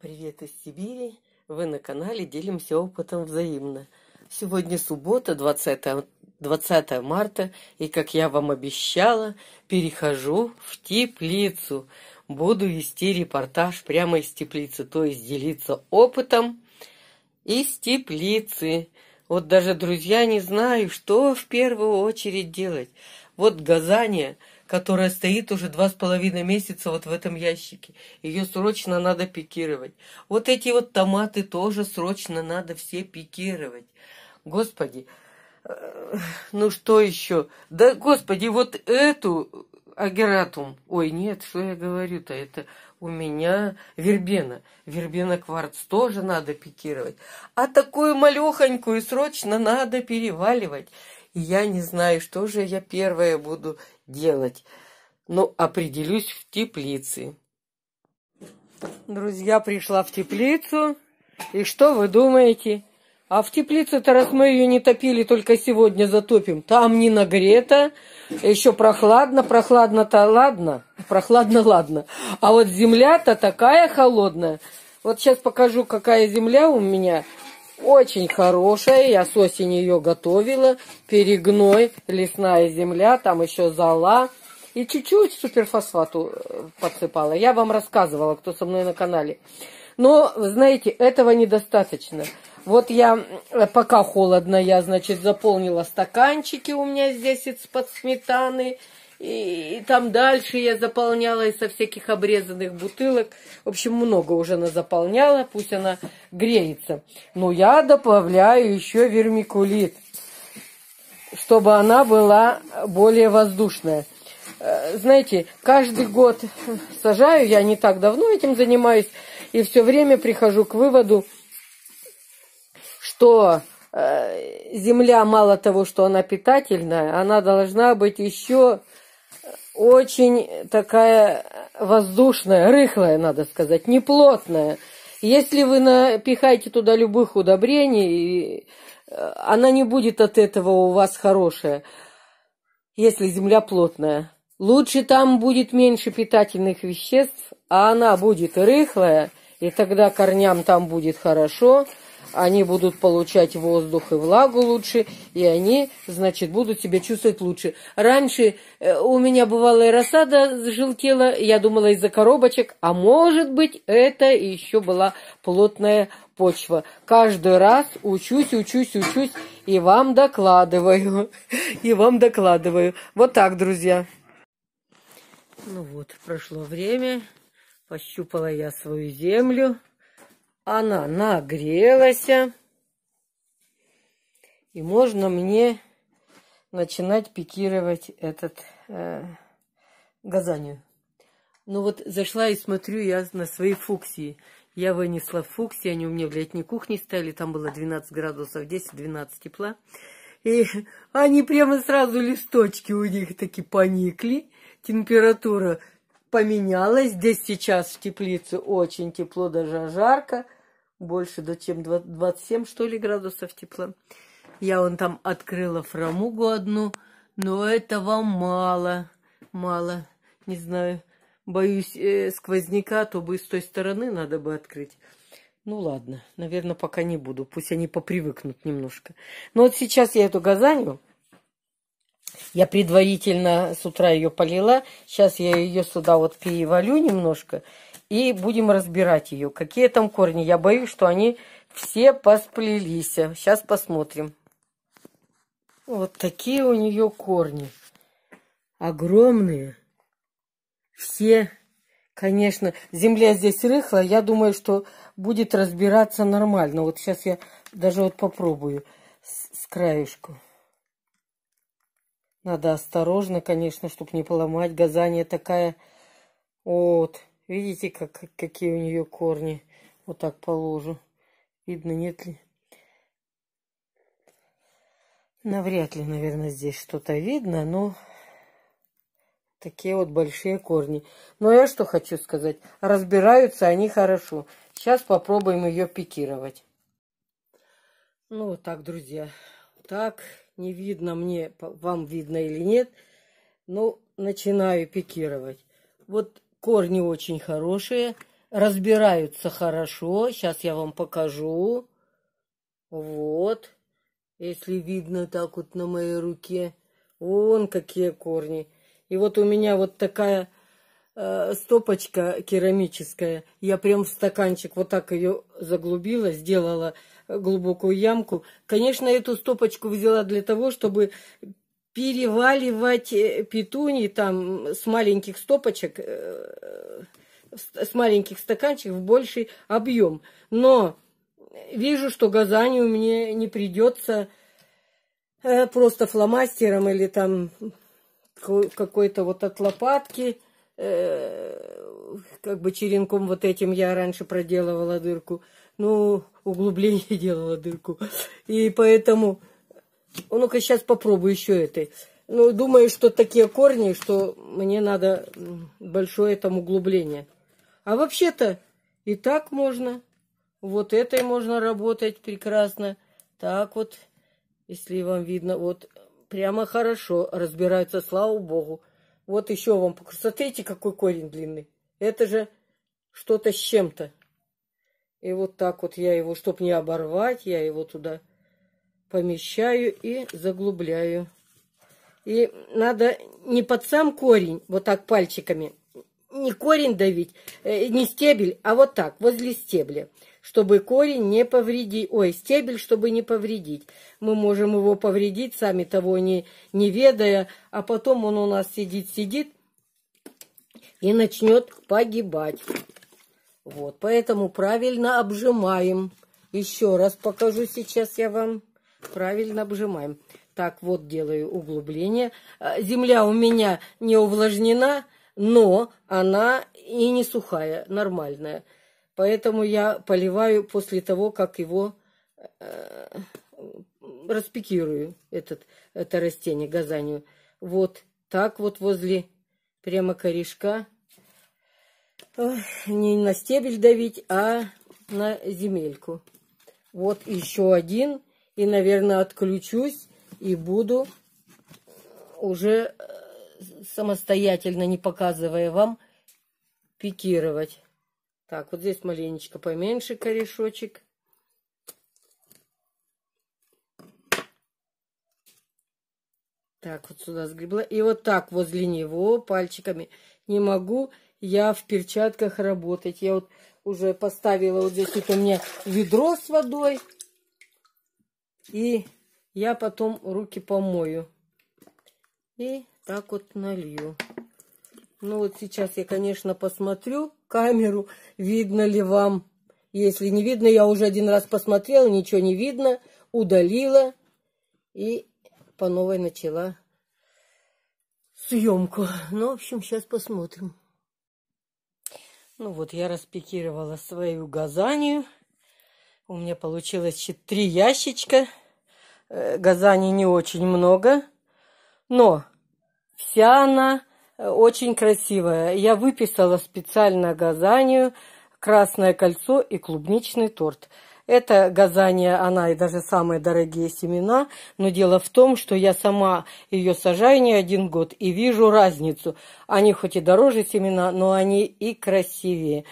Привет из Сибири! Вы на канале «Делимся опытом взаимно». Сегодня суббота, 20, 20 марта, и, как я вам обещала, перехожу в теплицу. Буду вести репортаж прямо из теплицы, то есть делиться опытом из теплицы. Вот даже, друзья, не знаю, что в первую очередь делать. Вот газание – которая стоит уже два с половиной месяца вот в этом ящике. Ее срочно надо пикировать. Вот эти вот томаты тоже срочно надо все пикировать. Господи, э, ну что еще? Да, господи, вот эту э, агератум. Ой, нет, что я говорю-то, это у меня вербена. Вербена кварц тоже надо пикировать. А такую малехонькую срочно надо переваливать. И я не знаю, что же я первое буду делать, но определюсь в теплице. Друзья, пришла в теплицу. И что вы думаете? А в теплице-то, раз мы ее не топили, только сегодня затопим. Там не нагрето, еще прохладно, прохладно-то ладно, прохладно ладно. А вот земля-то такая холодная. Вот сейчас покажу, какая земля у меня. Очень хорошая, я с осени ее готовила. Перегной, лесная земля, там еще зала И чуть-чуть суперфосфату э, подсыпала. Я вам рассказывала, кто со мной на канале. Но, знаете, этого недостаточно. Вот я, э, пока холодно, я, значит, заполнила стаканчики у меня здесь из-под сметаны. И, и там дальше я заполняла из-за всяких обрезанных бутылок. В общем, много уже она заполняла, пусть она греется. Но я добавляю еще вермикулит, чтобы она была более воздушная. Э, знаете, каждый год сажаю, я не так давно этим занимаюсь, и все время прихожу к выводу, что э, земля мало того, что она питательная, она должна быть еще очень такая воздушная, рыхлая, надо сказать, неплотная. Если вы напихаете туда любых удобрений, э, она не будет от этого у вас хорошая, если земля плотная. Лучше там будет меньше питательных веществ, а она будет рыхлая, и тогда корням там будет хорошо, они будут получать воздух и влагу лучше, и они, значит, будут себя чувствовать лучше. Раньше э, у меня бывала и рассада желтела, я думала из-за коробочек, а может быть это еще была плотная почва. Каждый раз учусь, учусь, учусь, и вам докладываю, и вам докладываю. Вот так, друзья. Ну вот, прошло время, пощупала я свою землю. Она нагрелась. И можно мне начинать пикировать этот э, газанию. Ну вот зашла и смотрю я на свои фуксии. Я вынесла фуксии, они у меня в летней кухне стояли, там было 12 градусов, 10-12 тепла. И они прямо сразу листочки у них таки поникли. Температура поменялась. Здесь сейчас в теплице очень тепло, даже жарко больше, до чем 27, что ли, градусов тепла. Я вон там открыла фрамугу одну, но этого мало, мало. Не знаю, боюсь э, сквозняка, то бы с той стороны надо бы открыть. Ну ладно, наверное, пока не буду. Пусть они попривыкнут немножко. Но вот сейчас я эту газанью, я предварительно с утра ее полила. Сейчас я ее сюда вот перевалю немножко и будем разбирать ее. Какие там корни? Я боюсь, что они все посплелись. Сейчас посмотрим. Вот такие у нее корни. Огромные. Все, конечно, земля здесь рыхлая Я думаю, что будет разбираться нормально. Вот сейчас я даже вот попробую с, с краешку. Надо осторожно, конечно, чтобы не поломать. Газания такая. Вот. Видите, как, какие у нее корни? Вот так положу. Видно, нет ли? Навряд ли, наверное, здесь что-то видно, но такие вот большие корни. Но я что хочу сказать, разбираются они хорошо. Сейчас попробуем ее пикировать. Ну, вот так, друзья. Так, не видно мне, вам видно или нет. Ну, начинаю пикировать. Вот корни очень хорошие, разбираются хорошо. Сейчас я вам покажу. Вот, если видно так вот на моей руке. Вон какие корни. И вот у меня вот такая э, стопочка керамическая. Я прям в стаканчик вот так ее заглубила, сделала глубокую ямку. Конечно, эту стопочку взяла для того, чтобы переваливать э, петуни там с маленьких стопочек, э, э, с маленьких стаканчиков в больший объем. Но вижу, что газанию мне не придется просто фломастером или там какой-то вот от лопатки, как бы черенком вот этим я раньше проделывала дырку, ну, углубление делала дырку. И поэтому «А ну-ка, сейчас попробую еще этой. Ну, думаю, что такие корни, что мне надо большое там углубление. А вообще-то и так можно. Вот этой можно работать прекрасно. Так вот, если вам видно, вот прямо хорошо разбирается, слава богу. Вот еще вам посмотрите, какой корень длинный. Это же что-то с чем-то. И вот так вот я его, чтобы не оборвать, я его туда помещаю и заглубляю. И надо не под сам корень, вот так пальчиками, не корень давить, э, не стебель, а вот так, возле стебля, чтобы корень не повредить, ой, стебель, чтобы не повредить. Мы можем его повредить, сами того не, не ведая, а потом он у нас сидит-сидит и начнет погибать. Вот, поэтому правильно обжимаем. Еще раз покажу сейчас я вам. Правильно обжимаем. Так, вот делаю углубление. А, земля у меня не увлажнена, но она и не сухая, нормальная. Поэтому я поливаю после того, как его э, распикирую, этот, это растение, газанию. Вот так вот возле прямо корешка. не на стебель давить, а на земельку. Вот еще один и, наверное, отключусь и буду уже э, самостоятельно, не показывая вам, пикировать. Так, вот здесь маленечко поменьше корешочек. Так, вот сюда сгребла. И вот так возле него пальчиками. Не могу я в перчатках работать. Я вот уже поставила вот здесь вот у меня ведро с водой. И я потом руки помою. И так вот налью. Ну вот сейчас я, конечно, посмотрю камеру, видно ли вам. Если не видно, я уже один раз посмотрела, ничего не видно, удалила и по новой начала съемку. Ну, в общем, сейчас посмотрим. Ну вот, я распикировала свою газанию. У меня получилось три ящичка. Э, Газани не очень много. Но вся она э, очень красивая. Я выписала специально газанию красное кольцо и клубничный торт. Это газания, она и даже самые дорогие семена, но дело в том, что я сама ее сажаю не один год и вижу разницу. Они хоть и дороже семена, но они и красивее.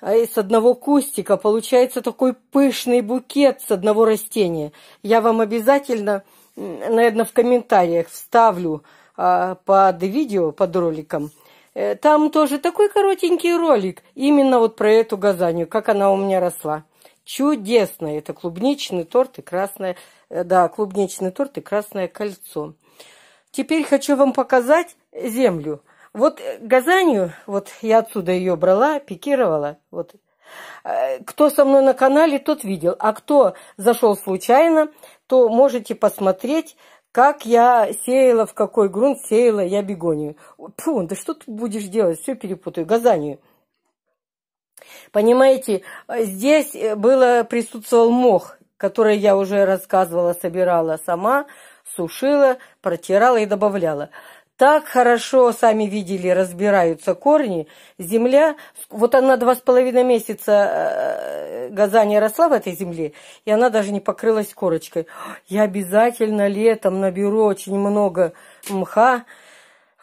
А из одного кустика получается такой пышный букет с одного растения. Я вам обязательно, наверное, в комментариях вставлю а, под видео, под роликом. Э, там тоже такой коротенький ролик, именно вот про эту газанию, как она у меня росла. Чудесная, это клубничный торт и красное, э, да, клубничный торт и красное кольцо. Теперь хочу вам показать землю. Вот э, Газанью, вот я отсюда ее брала, пикировала, вот э, кто со мной на канале, тот видел. А кто зашел случайно, то можете посмотреть, как я сеяла, в какой грунт сеяла я бегонию. Фу, да что ты будешь делать? Все перепутаю. Газанию. Понимаете, э, здесь было, присутствовал мох, который я уже рассказывала, собирала сама, сушила, протирала и добавляла так хорошо, сами видели, разбираются корни. Земля, вот она два с половиной месяца э, газания росла в этой земле, и она даже не покрылась корочкой. Я обязательно летом наберу очень много мха,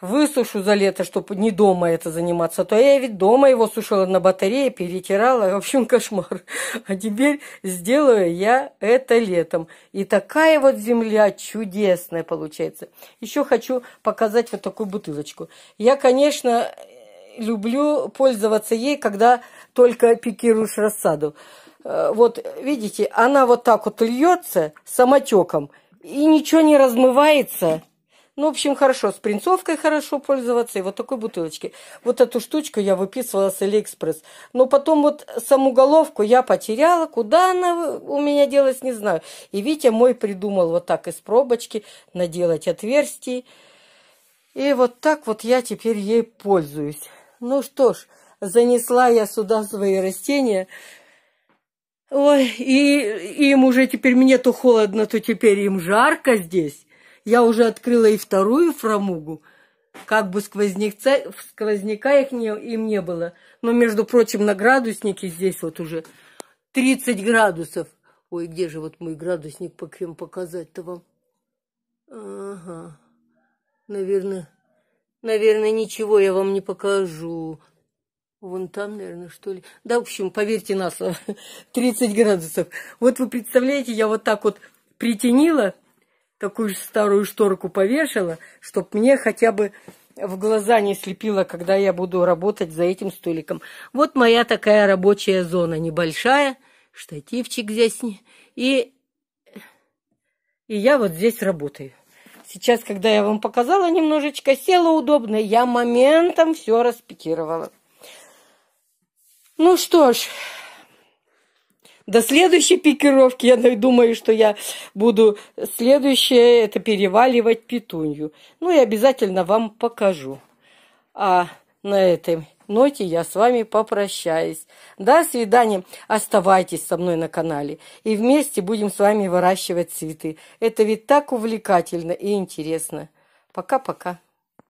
высушу за лето, чтобы не дома это заниматься. А то я ведь дома его сушила на батарее, перетирала. В общем, кошмар. А теперь сделаю я это летом. И такая вот земля чудесная получается. Еще хочу показать вот такую бутылочку. Я, конечно, люблю пользоваться ей, когда только пикируешь рассаду. Э, вот, видите, она вот так вот льется самотеком и ничего не размывается. Ну, в общем, хорошо, с принцовкой хорошо пользоваться, и вот такой бутылочки. Вот эту штучку я выписывала с Алиэкспресс. Но потом вот саму головку я потеряла, куда она у меня делась, не знаю. И Витя мой придумал вот так из пробочки наделать отверстий. И вот так вот я теперь ей пользуюсь. Ну что ж, занесла я сюда свои растения. Ой, и, и им уже теперь мне то холодно, то теперь им жарко здесь. Я уже открыла и вторую фрамугу, как бы сквозняка, сквозняка их не, им не было. Но, между прочим, на градуснике здесь вот уже 30 градусов. Ой, где же вот мой градусник по крем показать-то вам? Ага, наверное, наверное, ничего я вам не покажу. Вон там, наверное, что ли. Да, в общем, поверьте на слово, 30 градусов. Вот вы представляете, я вот так вот притянила, такую старую шторку повешала, чтобы мне хотя бы в глаза не слепило, когда я буду работать за этим столиком. Вот моя такая рабочая зона небольшая, штативчик здесь, и, и я вот здесь работаю. Сейчас, когда я вам показала немножечко, села удобно, я моментом все распикировала. Ну что ж, до следующей пикировки, я думаю, что я буду следующее, это переваливать петунью. Ну и обязательно вам покажу. А на этой ноте я с вами попрощаюсь. До свидания. Оставайтесь со мной на канале. И вместе будем с вами выращивать цветы. Это ведь так увлекательно и интересно. Пока-пока.